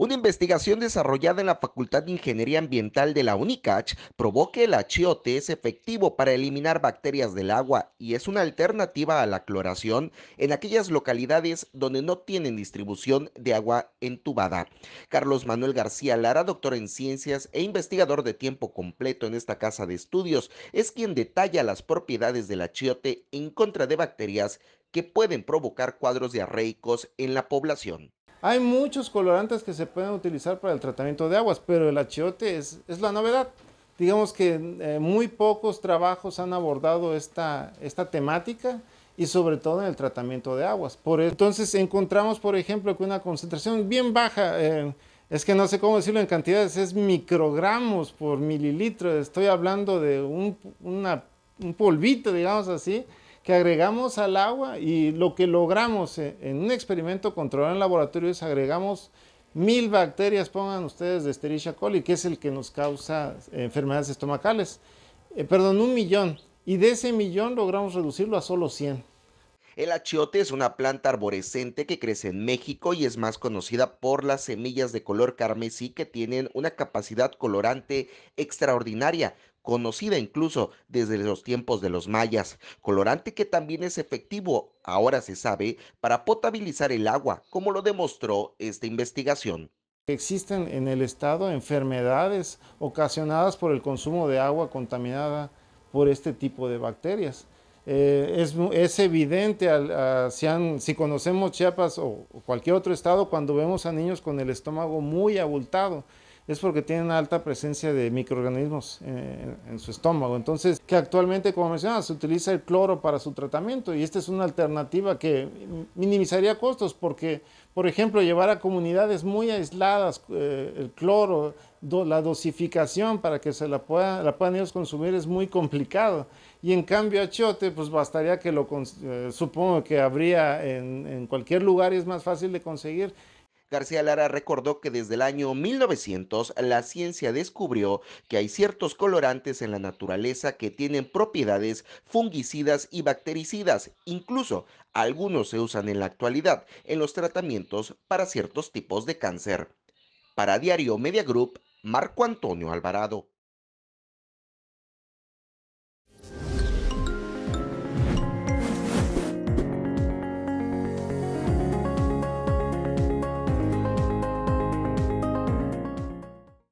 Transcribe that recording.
Una investigación desarrollada en la Facultad de Ingeniería Ambiental de la UNICACH probó que el achiote es efectivo para eliminar bacterias del agua y es una alternativa a la cloración en aquellas localidades donde no tienen distribución de agua entubada. Carlos Manuel García Lara, doctor en ciencias e investigador de tiempo completo en esta casa de estudios, es quien detalla las propiedades del achiote en contra de bacterias que pueden provocar cuadros diarreicos en la población hay muchos colorantes que se pueden utilizar para el tratamiento de aguas, pero el achiote es, es la novedad. Digamos que eh, muy pocos trabajos han abordado esta, esta temática y sobre todo en el tratamiento de aguas. Por, e, entonces encontramos, por ejemplo, que una concentración bien baja, eh, es que no sé cómo decirlo en cantidades, es microgramos por mililitro, estoy hablando de un, una, un polvito, digamos así, que agregamos al agua y lo que logramos e, en un experimento controlado en laboratorio es agregamos mil bacterias, pongan ustedes, de Escherichia coli, que es el que nos causa eh, enfermedades estomacales. Eh, perdón, un millón. Y de ese millón logramos reducirlo a solo 100. El achiote es una planta arborescente que crece en México y es más conocida por las semillas de color carmesí que tienen una capacidad colorante extraordinaria, conocida incluso desde los tiempos de los mayas, colorante que también es efectivo, ahora se sabe, para potabilizar el agua, como lo demostró esta investigación. Existen en el estado enfermedades ocasionadas por el consumo de agua contaminada por este tipo de bacterias. Eh, es, evidente, si, conocemos Chiapas o cualquier otro estado, cuando vemos a niños con el estómago muy abultado, es porque tienen una alta presencia de microorganismos eh, en, su estómago. Entonces, que actualmente, como mencionaba, se utiliza el cloro para su tratamiento y esta es una alternativa que minimizaría costos porque, por ejemplo, llevar a comunidades muy aisladas eh, el cloro, la dosificación para que se la, puedan ellos consumir es muy complicado. Y en cambio a pues bastaría que lo, eh, supongo que habría en, en cualquier lugar y es más fácil de conseguir García Lara recordó que desde el año 1900 la ciencia descubrió que hay ciertos colorantes en la naturaleza que tienen propiedades fungicidas y bactericidas, incluso algunos se usan en la actualidad en los tratamientos para ciertos tipos de cáncer. Para Diario Media Group, Marco Antonio Alvarado.